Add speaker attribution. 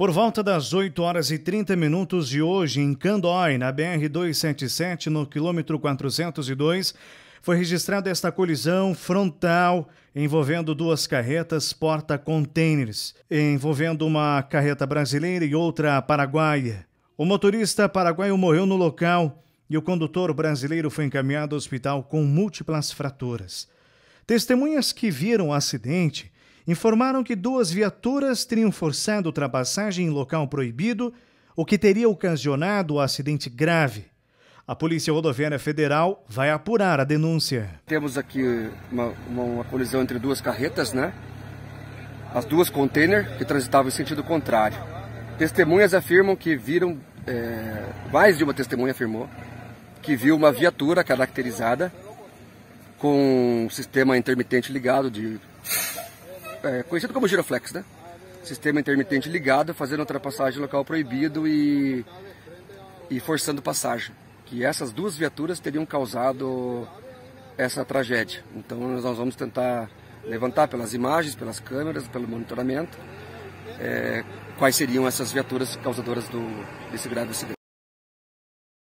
Speaker 1: Por volta das 8 horas e 30 minutos de hoje, em Candói, na BR-277, no quilômetro 402, foi registrada esta colisão frontal envolvendo duas carretas porta-containers, envolvendo uma carreta brasileira e outra paraguaia. O motorista paraguaio morreu no local e o condutor brasileiro foi encaminhado ao hospital com múltiplas fraturas. Testemunhas que viram o acidente informaram que duas viaturas teriam forçado ultrapassagem em local proibido, o que teria ocasionado o um acidente grave. A Polícia Rodoviária Federal vai apurar a denúncia.
Speaker 2: Temos aqui uma, uma, uma colisão entre duas carretas, né? As duas contêiner que transitavam em sentido contrário. Testemunhas afirmam que viram, é, mais de uma testemunha afirmou, que viu uma viatura caracterizada com um sistema intermitente ligado de é, conhecido como giroflex, né? Sistema intermitente ligado, fazendo ultrapassagem local proibido e, e forçando passagem. Que essas duas viaturas teriam causado essa tragédia. Então nós vamos tentar levantar pelas imagens, pelas câmeras, pelo monitoramento, é, quais seriam essas viaturas causadoras do, desse grave acidente.